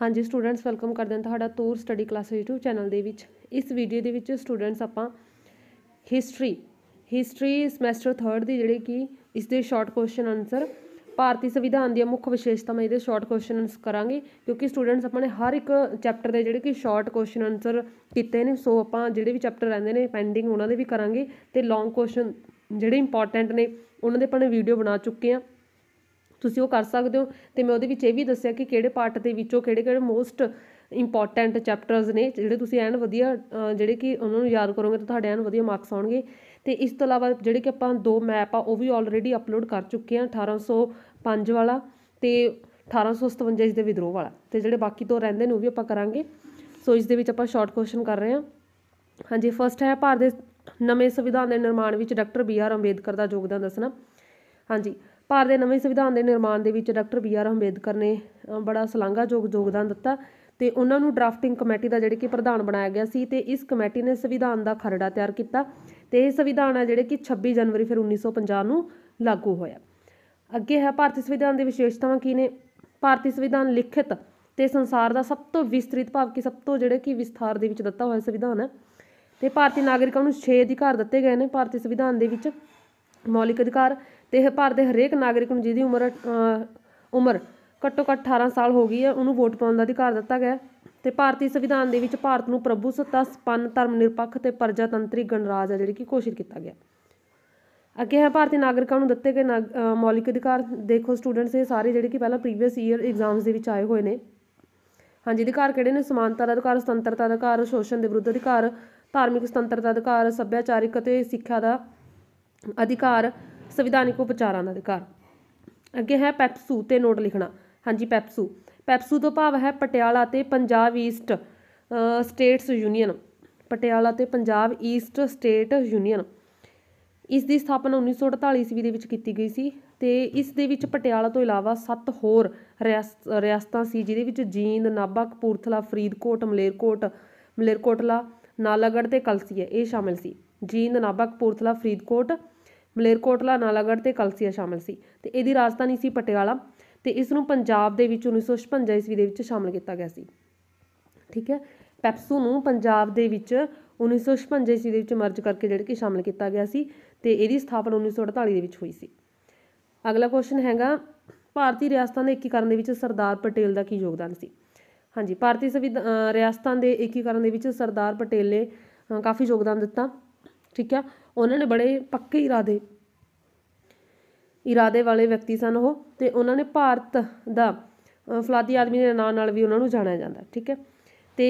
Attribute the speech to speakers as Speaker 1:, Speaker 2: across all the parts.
Speaker 1: ਹਾਂਜੀ students welcome ਕਰਦੇ ਹਾਂ ਤੁਹਾਡਾ ਤੂਰ ਸਟੱਡੀ ਕਲਾਸ YouTube ਚੈਨਲ ਦੇ ਵਿੱਚ ਇਸ ਵੀਡੀਓ ਦੇ ਵਿੱਚ ਸਟੂਡੈਂਟਸ ਆਪਾਂ ਹਿਸਟਰੀ ਹਿਸਟਰੀ ਸਮੈਸਟਰ 3 ਦੀ ਜਿਹੜੇ ਕਿ ਇਸ ਦੇ ਸ਼ਾਰਟ ਕੁਐਸਚਨ ਆਨਸਰ ਭਾਰਤੀ ਸੰਵਿਧਾਨ ਦੀਆਂ ਮੁੱਖ ਵਿਸ਼ੇਸ਼ਤਾਵਾਂ ਇਹਦੇ ਸ਼ਾਰਟ ਕੁਐਸਚਨ ਆਨਸਰ ਕਰਾਂਗੇ ਕਿਉਂਕਿ ਸਟੂਡੈਂਟਸ ਆਪਾਂ ਨੇ ਹਰ ਇੱਕ ਚੈਪਟਰ ਦੇ ਜਿਹੜੇ ਕਿ ਸ਼ਾਰਟ ਕੁਐਸਚਨ ਆਨਸਰ ਕੀਤੇ ਨੇ ਸੋ ਆਪਾਂ ਜਿਹੜੇ ਵੀ ਚੈਪਟਰ ਰਹਿੰਦੇ ਨੇ ਪੈਂਡਿੰਗ ਉਹਨਾਂ ਦੇ ਵੀ ਕਰਾਂਗੇ ਤੇ ਲੌਂਗ ਕੁਐਸਚਨ ਜਿਹੜੇ ਇੰਪੋਰਟੈਂਟ ਨੇ ਉਹਨਾਂ ਦੇ ਆਪਾਂ ਨੇ ਵੀਡੀਓ ਬਣਾ ਚੁੱਕੇ ਆ ਤੁਸੀਂ ਉਹ ਕਰ ਸਕਦੇ ਹੋ ਤੇ ਮੈਂ ਉਹਦੇ ਵਿੱਚ ਇਹ ਵੀ ਦੱਸਿਆ ਕਿ ਕਿਹੜੇ ਪਾਰਟ ਦੇ ਵਿੱਚੋਂ ਕਿਹੜੇ ਕਿਹੜੇ ਮੋਸਟ ਇੰਪੋਰਟੈਂਟ ਚੈਪਟਰਸ ਨੇ ਜਿਹੜੇ ਤੁਸੀਂ ਐਨ ਵਧੀਆ ਜਿਹੜੇ ਕਿ ਉਹਨਾਂ ਨੂੰ ਯਾਦ ਕਰੋਗੇ ਤਾਂ ਤੁਹਾਡੇ ਐਨ ਵਧੀਆ ਮਾਰਕਸ ਆਉਣਗੇ ਤੇ ਇਸ ਤੋਂ ਇਲਾਵਾ ਜਿਹੜੇ ਕਿ ਆਪਾਂ ਦੋ ਮੈਪ ਆ ਉਹ ਵੀ ਆਲਰੇਡੀ ਅਪਲੋਡ ਕਰ ਚੁੱਕੇ ਆ 1805 ਵਾਲਾ ਤੇ 1857 ਦੇ ਵਿਦਰੋਹ ਵਾਲਾ ਤੇ ਜਿਹੜੇ ਬਾਕੀ ਤੋਂ ਰਹਿੰਦੇ ਨੇ ਉਹ ਵੀ ਆਪਾਂ ਕਰਾਂਗੇ ਸੋ ਇਸ ਦੇ ਵਿੱਚ ਆਪਾਂ ਸ਼ਾਰਟ ਕੁਐਸਚਨ ਕਰ ਰਹੇ ਹਾਂ ਹਾਂਜੀ ਫਰਸਟ ਹੈ ਭਾਰਤ ਦੇ ਨਵੇਂ ਸੰਵਿਧਾਨ ਦੇ ਨਿਰਮਾਣ ਵਿੱਚ ਡਾਕਟਰ ਬੀ ਆਰ ਅੰਬੇਦਕਰ ਦਾ ਯੋਗਦਾਨ ਦੱਸਣਾ ਹਾਂਜੀ ਭਾਰਤ ਦੇ ਨਵੇਂ ਸੰਵਿਧਾਨ ਦੇ ਨਿਰਮਾਣ ਦੇ ਵਿੱਚ ਡਾਕਟਰ ਬੀ ਆਰ ਅੰਬੇਦਕਰ ਨੇ ਬੜਾ ਸ਼ਲਾਘਾਯੋਗ ਯੋਗਦਾਨ ਦਿੱਤਾ ਤੇ ਉਹਨਾਂ ਨੂੰ ਡਰਾਫਟਿੰਗ ਕਮੇਟੀ ਦਾ ਜਿਹੜੇ ਕਿ ਪ੍ਰਧਾਨ ਬਣਾਇਆ ਗਿਆ ਸੀ ਤੇ ਇਸ ਕਮੇਟੀ ਨੇ ਸੰਵਿਧਾਨ ਦਾ ਖਰੜਾ ਤਿਆਰ ਕੀਤਾ ਤੇ ਇਹ ਸੰਵਿਧਾਨ ਹੈ ਜਿਹੜੇ ਕਿ 26 ਜਨਵਰੀ ਫਿਰ 1950 ਨੂੰ ਲਾਗੂ ਹੋਇਆ ਅੱਗੇ ਹੈ ਭਾਰਤੀ ਸੰਵਿਧਾਨ ਦੀ ਵਿਸ਼ੇਸ਼ਤਾਵਾਂ ਕੀ ਨੇ ਭਾਰਤੀ ਸੰਵਿਧਾਨ ਲਿਖਿਤ ਤੇ ਸੰਸਾਰ ਦਾ ਸਭ ਤੋਂ ਵਿਸਤ੍ਰਿਤ ਭਾਵ ਕਿ ਸਭ ਤੋਂ ਜਿਹੜੇ ਕਿ ਵਿਸਥਾਰ ਦੇ ਵਿੱਚ ਦਿੱਤਾ ਹੋਇਆ ਸੰਵਿਧਾਨ ਹੈ ਤੇ ਭਾਰਤੀ ਨਾਗਰਿਕਾਂ ਨੂੰ 6 ਅਧਿਕਾਰ ਦਿੱਤੇ ਗਏ ਨੇ ਭਾਰਤੀ ਸੰਵਿਧਾਨ ਦੇ ਵਿੱਚ ਮੌਲਿਕ ਅਧਿਕਾਰ ਤੇ ਇਹ ਭਾਰਤ ਦੇ ਹਰੇਕ ਨਾਗਰਿਕ ਨੂੰ ਜਿਹਦੀ ਉਮਰ ਉਮਰ ਘੱਟੋ ਘੱਟ 18 ਸਾਲ ਹੋ ਗਈ ਹੈ ਉਹਨੂੰ ਵੋਟ ਪਾਉਣ ਦਾ ਅਧਿਕਾਰ ਦਿੱਤਾ ਗਿਆ ਤੇ ਭਾਰਤੀ ਸੰਵਿਧਾਨ ਦੇ ਵਿੱਚ ਭਾਰਤ ਨੂੰ ਪ੍ਰਭੂ ਸੱਤਾ ਸੰਪੰਨ ਧਰਮ ਨਿਰਪੱਖ ਤੇ ਪ੍ਰਜਾਤੰਤਰੀ ਗਣਰਾਜ ਹੈ ਜਿਹੜੀ ਕਿ ਘੋਸ਼ਿਤ ਕੀਤਾ ਗਿਆ ਅੱਗੇ ਹੈ ਭਾਰਤੀ ਨਾਗਰਿਕਾਂ ਨੂੰ ਦਿੱਤੇ ਗਏ ਮੌਲਿਕ ਅਧਿਕਾਰ ਦੇਖੋ ਸਟੂਡੈਂਟਸ ਇਹ ਸਾਰੇ ਜਿਹੜੇ ਕਿ ਪਹਿਲਾਂ ਪ੍ਰੀਵੀਅਸ ਈਅਰ ਐਗਜ਼ਾਮਸ ਦੇ ਵਿੱਚ ਆਏ ਹੋਏ ਨੇ ਹਾਂਜੀ ਅਧਿਕਾਰ ਕਿਹੜੇ ਨੇ ਸਮਾਨਤਾ ਦਾ ਅਧਿਕਾਰ ਸੁਤੰਤਰਤਾ ਦਾ ਅਧਿਕਾਰ ਸ਼ੋਸ਼ਣ ਦੇ ਵਿਰੁੱਧ ਅਧਿਕਾਰ ਧਾਰਮਿਕ ਸੁਤੰਤਰਤਾ ਦਾ ਅਧਿਕਾਰ ਸੱਭਿਆਚਾਰਿਕ ਅਤੇ ਸਿੱਖਿਆ ਦਾ ਅਧਿਕਾਰ ਸੰਵਿਧਾਨਿਕ ਉਪਚਾਰਾਂ ਦਾ ਅਧਿਕਾਰ ਅੱਗੇ ਹੈ ਪੈਪਸੂ ਤੇ ਨੋਟ ਲਿਖਣਾ ਹਾਂਜੀ ਪੈਪਸੂ ਪੈਪਸੂ ਤੋਂ ਭਾਵ ਹੈ ਪਟਿਆਲਾ ਤੇ Punjab east states union Patiala ਤੇ ਪੰਜਾਬ ਈਸਟ ਸਟੇਟ ਯੂਨੀਅਨ ਇਸ ਦੀ ਸਥਾਪਨਾ 1948 ਈਸਵੀ ਦੇ ਵਿੱਚ ਕੀਤੀ ਗਈ ਸੀ ਤੇ ਇਸ ਦੇ ਵਿੱਚ ਪਟਿਆਲਾ ਤੋਂ ਇਲਾਵਾ ਸੱਤ ਹੋਰ ਰਿਆਸਤਾਂ ਸੀ ਜਿਹਦੇ ਵਿੱਚ ਜੀਂਦ ਨਾਭਾ ਕਪੂਰਥਲਾ ਫਰੀਦਕੋਟ ਮਲੇਰਕੋਟ ਮਲੇਰਕੋਟਲਾ ਨਾਲਾਗੜ ਤੇ ਕਲਸੀ ਹੈ ਇਹ ਸ਼ਾਮਿਲ ਸੀ ਜੀਂਦ ਨਾਭਾ ਕਪੂਰਥਲਾ ਫਰੀਦਕੋਟ ਮਲੇਰਕੋਟਲਾ ਨਾਲਾਗੜ ਤੇ ਕਲਸੀਆ ਸ਼ਾਮਲ ਸੀ ਤੇ ਇਹਦੀ ਰਾਜਧਾਨੀ ਸੀ ਪਟਿਆਲਾ ਤੇ ਇਸ ਨੂੰ ਪੰਜਾਬ ਦੇ ਵਿੱਚ 1956 ਈਸਵੀ ਦੇ ਵਿੱਚ ਸ਼ਾਮਲ ਕੀਤਾ ਗਿਆ ਸੀ ਠੀਕ ਹੈ ਪੈਪਸੂ ਨੂੰ ਪੰਜਾਬ ਦੇ ਵਿੱਚ 1956 ਈਸਵੀ ਦੇ ਵਿੱਚ ਮਰਜ ਕਰਕੇ ਜਿਹੜੇ ਕਿ ਸ਼ਾਮਲ ਕੀਤਾ ਗਿਆ ਸੀ ਤੇ ਇਹਦੀ ਸਥਾਪਨਾ 1948 ਦੇ ਵਿੱਚ ਹੋਈ ਸੀ ਅਗਲਾ ਕੁਐਸਚਨ ਹੈਗਾ ਭਾਰਤੀ ਰਿਆਸਤਾਂ ਦੇ ਏਕੀਕਰਨ ਦੇ ਵਿੱਚ ਸਰਦਾਰ ਪਟੇਲ ਦਾ ਕੀ ਯੋਗਦਾਨ ਸੀ ਹਾਂਜੀ ਭਾਰਤੀ ਸੰਵਿਧਾਨ ਰਿਆਸਤਾਂ ਦੇ ਏਕੀਕਰਨ ਦੇ ਵਿੱਚ ਸਰਦਾਰ ਪਟੇਲ ਨੇ ਕਾਫੀ ਯੋਗਦਾਨ ਦਿੱਤਾ ਠੀਕ ਆ ਉਹਨਾਂ ਨੇ ਬੜੇ ਪੱਕੇ ਇਰਾਦੇ ਇਰਾਦੇ ਵਾਲੇ ਵਿਅਕਤੀ ਸਨ ਉਹ ਤੇ ਉਹਨਾਂ ਨੇ ਭਾਰਤ ਦਾ ਫਲਾਦੀ ਆਦਮੀ ਦੇ ਨਾਂ ਨਾਲ ਵੀ ਉਹਨਾਂ ਨੂੰ ਜਾਣਿਆ ਜਾਂਦਾ ਠੀਕ ਹੈ ਤੇ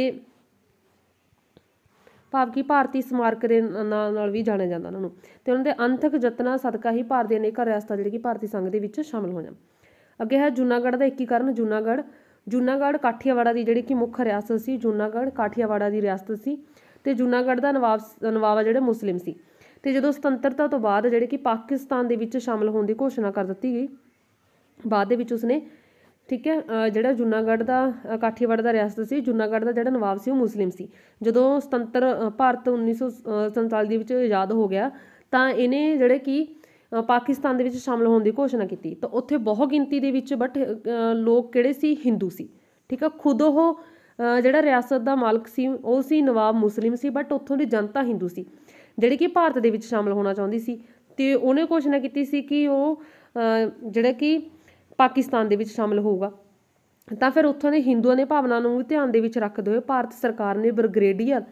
Speaker 1: ਭਾਵ ਕੀ ਭਾਰਤੀ ਸਮਾਰਕ ਦੇ ਨਾਂ ਨਾਲ ਵੀ ਜਾਣਿਆ ਜਾਂਦਾ ਉਹਨਾਂ ਨੂੰ ਤੇ ਉਹਨਾਂ ਦੇ ਅੰਤਕ ਯਤਨਾ ਸਦਕਾ ਹੀ ਭਾਰਤ ਦੇ ਅਨੇਕ ਰਿਆਸਤਾਂ ਜਿਹੜੀ ਕਿ ਭਾਰਤੀ ਸੰਘ ਦੇ ਵਿੱਚ ਸ਼ਾਮਲ ਜਾਂ ਅੱਗੇ ਹੈ ਜੁਨਾਗੜ੍ਹ ਦਾ ਏਕੀਕਰਨ ਜੁਨਾਗੜ੍ਹ ਜੁਨਾਗੜ੍ਹ ਕਾਠੀਆਵਾੜਾ ਦੀ ਜਿਹੜੀ ਕਿ ਮੁੱਖ ਰਿਆਸਤ ਸੀ ਜੁਨਾਗੜ੍ਹ ਕਾਠੀਆਵਾੜਾ ਦੀ ਰਿਆਸਤ ਸੀ ਤੇ ਜੂਨਾਗੜ੍ਹ ਦਾ ਨਵਾਬ ਨਵਾਬ ਜਿਹੜੇ ਮੁਸਲਿਮ ਸੀ ਤੇ ਜਦੋਂ ਸੁਤੰਤਰਤਾ ਤੋਂ ਬਾਅਦ ਜਿਹੜੇ ਕਿ ਪਾਕਿਸਤਾਨ ਦੇ ਵਿੱਚ ਸ਼ਾਮਲ ਹੋਣ ਦੀ ਘੋਸ਼ਣਾ ਕਰ ਦਿੱਤੀ ਗਈ ਬਾਅਦ ਦੇ ਵਿੱਚ ਉਸਨੇ ਠੀਕ ਹੈ ਜਿਹੜਾ ਜੁਨਾਗੜ ਦਾ ਕਾਠੀਵੜ ਦਾ ਰਿਆਸਤ ਸੀ ਜੁਨਾਗੜ ਦਾ ਜਿਹੜਾ ਨਵਾਬ ਸੀ ਉਹ ਮੁਸਲਿਮ ਸੀ ਜਦੋਂ ਸੁਤੰਤਰ ਭਾਰਤ 1947 ਦੇ ਵਿੱਚ ਆਜ਼ਾਦ ਹੋ ਗਿਆ ਤਾਂ ਇਹਨੇ ਜਿਹੜੇ ਕਿ ਪਾਕਿਸਤਾਨ ਦੇ ਵਿੱਚ ਸ਼ਾਮਲ ਹੋਣ ਦੀ ਘੋਸ਼ਣਾ ਕੀਤੀ ਤਾਂ ਉੱਥੇ ਬਹੁ ਗਿਣਤੀ ਦੇ ਵਿੱਚ ਬਟ ਲੋਕ ਕਿਹੜੇ ਸੀ ਹਿੰਦੂ ਸੀ ਠੀਕ ਆ ਖੁਦ ਉਹ ਜਿਹੜਾ ਰਿਆਸਤ ਦਾ ਮਾਲਕ ਸੀ ਉਹ ਸੀ ਨਵਾਬ ਮੁਸਲਿਮ ਸੀ ਬਟ ਉੱਥੋਂ ਦੀ ਜਨਤਾ ਹਿੰਦੂ ਸੀ ਜਿਹੜੀ ਕਿ ਭਾਰਤ ਦੇ ਵਿੱਚ ਸ਼ਾਮਲ ਹੋਣਾ ਚਾਹੁੰਦੀ ਸੀ ਤੇ ਉਹਨੇ ਨਾ ਕੀਤੀ ਸੀ ਕਿ ਉਹ ਜਿਹੜਾ ਕਿ ਪਾਕਿਸਤਾਨ ਦੇ ਵਿੱਚ ਸ਼ਾਮਲ ਹੋਊਗਾ ਤਾਂ ਫਿਰ ਉੱਥੋਂ ਦੇ ਹਿੰਦੂਆਂ ਦੇ ਭਾਵਨਾ ਨੂੰ ਧਿਆਨ ਦੇ ਵਿੱਚ ਰੱਖਦੇ ਹੋਏ ਭਾਰਤ ਸਰਕਾਰ ਨੇ ਬ੍ਰਿਗੇਡੀਅਰ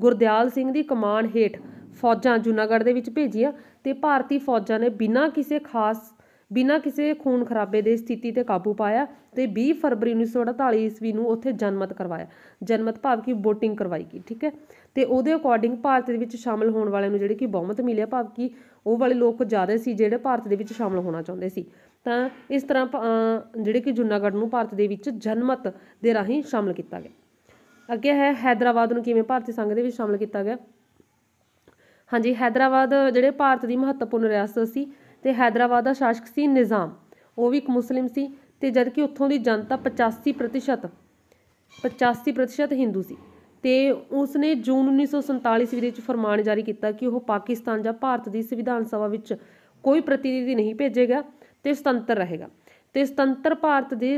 Speaker 1: ਗੁਰਦਿਆਲ ਸਿੰਘ ਦੀ ਕਮਾਂਡ ਹੇਠ ਫੌਜਾਂ ਜੁਨਾਗੜ੍ਹ ਦੇ ਵਿੱਚ ਭੇਜੀਆਂ ਤੇ ਭਾਰਤੀ ਫੌਜਾਂ ਨੇ ਬਿਨਾਂ ਕਿਸੇ ਖਾਸ ਬਿਨਾਂ ਕਿਸੇ ਖੂਨ ਖਰਾਬੇ ਦੇ ਸਥਿਤੀ ਤੇ ਕਾਬੂ ਪਾਇਆ ਤੇ 20 ਫਰਵਰੀ 1948 ਈਸਵੀ ਨੂੰ ਉੱਥੇ ਜਨਮਤ ਕਰਵਾਇਆ ਜਨਮਤ ਭਾਵ ਕਿ VOTING ਕਰਵਾਈ ਗਈ ਠੀਕ ਹੈ ਤੇ ਉਹਦੇ ਅਕੋਰਡਿੰਗ ਭਾਰਤ ਦੇ ਵਿੱਚ ਸ਼ਾਮਲ ਹੋਣ ਵਾਲਿਆਂ ਨੂੰ ਜਿਹੜੇ ਕਿ ਬਹੁਮਤ ਮਿਲਿਆ ਭਾਵ ਕਿ ਉਹ ਵਾਲੇ ਲੋਕ ਜ਼ਿਆਦਾ ਸੀ ਜਿਹੜੇ ਭਾਰਤ ਦੇ ਵਿੱਚ ਸ਼ਾਮਲ ਹੋਣਾ ਚਾਹੁੰਦੇ ਸੀ ਤਾਂ ਇਸ ਤਰ੍ਹਾਂ ਜਿਹੜੇ ਕਿ ਜੁਨਾਗੜ ਨੂੰ ਭਾਰਤ ਦੇ ਵਿੱਚ ਜਨਮਤ ਦੇ ਰਾਹੀਂ ਸ਼ਾਮਲ ਕੀਤਾ ਗਿਆ ਅੱਗੇ ਹੈ ਹైదరాబాద్ ਨੂੰ ਕਿਵੇਂ ਭਾਰਤੀ ਸੰਘ ਦੇ ਵਿੱਚ ਸ਼ਾਮਲ ਕੀਤਾ ਗਿਆ ਹਾਂਜੀ ਹైదరాబాద్ ਜਿਹੜੇ ਭਾਰਤ ਦੀ ਮਹੱਤਵਪੂਰਨ ਰਿਆਸਤ ਸੀ ਤੇ ਹైదరాబాద్ ਦਾ ਸ਼ਾਸਕ ਸੀ ਨਿਜ਼ਾਮ ਉਹ ਵੀ ਇੱਕ ਮੁਸਲਿਮ ਸੀ ਤੇ ਜਦਕਿ ਉੱਥੋਂ ਦੀ ਜਨਤਾ 85% 85% ਹਿੰਦੂ ਸੀ ਤੇ ਉਸ ਨੇ ਜੂਨ 1947 ਈਸਵੀ ਵਿੱਚ ਫਰਮਾਨ ਜਾਰੀ ਕੀਤਾ ਕਿ ਉਹ ਪਾਕਿਸਤਾਨ ਜਾਂ ਭਾਰਤ ਦੀ ਸੰਵਿਧਾਨ ਸਭਾ ਵਿੱਚ ਕੋਈ ਪ੍ਰਤੀਨਿਧੀ ਨਹੀਂ ਭੇਜੇਗਾ ਤੇ ਸੁਤੰਤਰ ਰਹੇਗਾ ਤੇ ਸੁਤੰਤਰ ਭਾਰਤ ਦੀ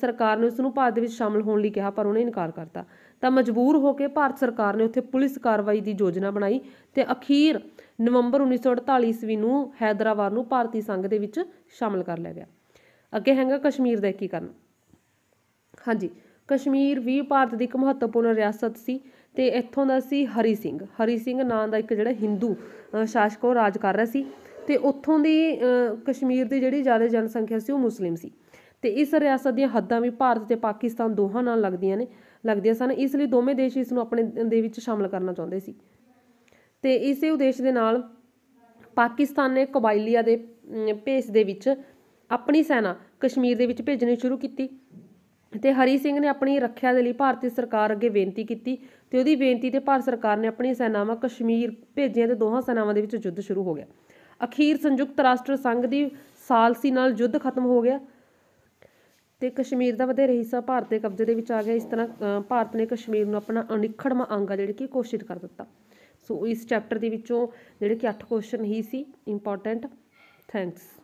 Speaker 1: ਸਰਕਾਰ ਨੇ ਉਸ ਨੂੰ ਭਾਰਤ ਦੇ ਵਿੱਚ ਸ਼ਾਮਲ ਹੋਣ ਲਈ ਕਿਹਾ ਪਰ ਉਹਨੇ ਇਨਕਾਰ ਕਰਤਾ ਤਾਂ ਮਜਬੂਰ ਹੋ ਕੇ ਭਾਰਤ ਸਰਕਾਰ ਨੇ ਉੱਥੇ ਪੁਲਿਸ ਕਾਰਵਾਈ ਦੀ ਯੋਜਨਾ ਬਣਾਈ ਤੇ ਅਖੀਰ ਨਵੰਬਰ 1948 ਈਸਵੀ ਨੂੰ ਹైదరాబాద్ ਨੂੰ ਭਾਰਤੀ ਸੰਘ ਦੇ ਵਿੱਚ ਸ਼ਾਮਲ ਕਰ ਲਿਆ ਗਿਆ ਅੱਗੇ ਹੈਗਾ ਕਸ਼ਮੀਰ ਦਾ ਕੀ ਕਰਨ ਹਾਂਜੀ ਕਸ਼ਮੀਰ ਵੀ ਭਾਰਤ ਦੀ ਇੱਕ ਮਹੱਤਵਪੂਰਨ ਰਿਆਸਤ ਸੀ ਤੇ ਇੱਥੋਂ ਦਾ ਸੀ ਹਰੀ ਸਿੰਘ ਹਰੀ ਸਿੰਘ ਨਾਂ ਦਾ ਇੱਕ ਜਿਹੜਾ ਹਿੰਦੂ ਸ਼ਾਸਕ ਉਹ ਰਾਜ ਕਰ ਰਿਹਾ ਸੀ ਤੇ ਉੱਥੋਂ ਦੀ ਕਸ਼ਮੀਰ ਦੀ ਜਿਹੜੀ ਜ਼ਿਆਦਾ ਜਨਸੰਖਿਆ ਸੀ ਉਹ ਮੁਸਲਿਮ ਸੀ ਤੇ ਇਸ ਰਿਆਸਤ ਦੀਆਂ ਹੱਦਾਂ ਵੀ ਭਾਰਤ ਤੇ ਪਾਕਿਸਤਾਨ ਦੋਹਾਂ ਨਾਲ ਲੱਗਦੀਆਂ ਨੇ ਲੱਗਦੀਆਂ ਸਨ ਇਸ ਲਈ ਦੋਵੇਂ ਦੇਸ਼ ਇਸ ਨੂੰ ਆਪਣੇ ਦੇ ਵਿੱਚ ਸ਼ਾਮਲ ਕਰਨਾ ਚਾਹੁੰਦੇ ਸੀ ਤੇ ਇਸੇ ਉਦੇਸ਼ ਦੇ ਨਾਲ ਪਾਕਿਸਤਾਨ ਨੇ ਕਬਾਇਲੀਆ ਦੇ ਭੇਸ ਦੇ ਵਿੱਚ ਆਪਣੀ ਸੈਨਾ ਕਸ਼ਮੀਰ ਦੇ ਵਿੱਚ ਭੇਜਣੀ ਸ਼ੁਰੂ ਕੀਤੀ ਤੇ ਹਰੀ ਸਿੰਘ ਨੇ ਆਪਣੀ ਰੱਖਿਆ ਦੇ ਲਈ ਭਾਰਤੀ ਸਰਕਾਰ ਅੱਗੇ ਬੇਨਤੀ ਕੀਤੀ ਤੇ ਉਹਦੀ ਬੇਨਤੀ ਤੇ ਭਾਰਤ ਸਰਕਾਰ ਨੇ ਆਪਣੀ ਸੈਨਾਵਾਂ ਕਸ਼ਮੀਰ ਭੇਜੀਆਂ ਤੇ ਦੋਹਾਂ ਸੈਨਾਵਾਂ ਦੇ ਵਿੱਚ ਯੁੱਧ ਸ਼ੁਰੂ ਹੋ ਗਿਆ ਅਖੀਰ ਸੰਯੁਕਤ ਰਾਸ਼ਟਰ ਸੰਘ ਦੀ ਸਾਲਸੀ ਨਾਲ ਯੁੱਧ ਖਤਮ ਹੋ ਗਿਆ ਤੇ ਕਸ਼ਮੀਰ ਦਾ ਵਧੇਰੇ ਹਿੱਸਾ ਭਾਰਤ ਦੇ ਕਬਜ਼ੇ ਦੇ ਵਿੱਚ ਆ ਗਿਆ ਇਸ ਤਰ੍ਹਾਂ ਭਾਰਤ ਨੇ ਕਸ਼ਮੀਰ ਨੂੰ ਆਪਣਾ ਅਨਿਖੜਵਾਂ ਅੰਗ ਆ ਜਿਹੜੀ ਕਿ ਘੋਸ਼ਿਤ ਕਰ ਦਿੱਤਾ ਸੋ ਇਸ ਚੈਪਟਰ ਦੇ ਵਿੱਚੋਂ ਜਿਹੜੇ ਕਿ 8 ਕੁਐਸਚਨ ਹੀ ਸੀ ਇੰਪੋਰਟੈਂਟ ਥੈਂਕਸ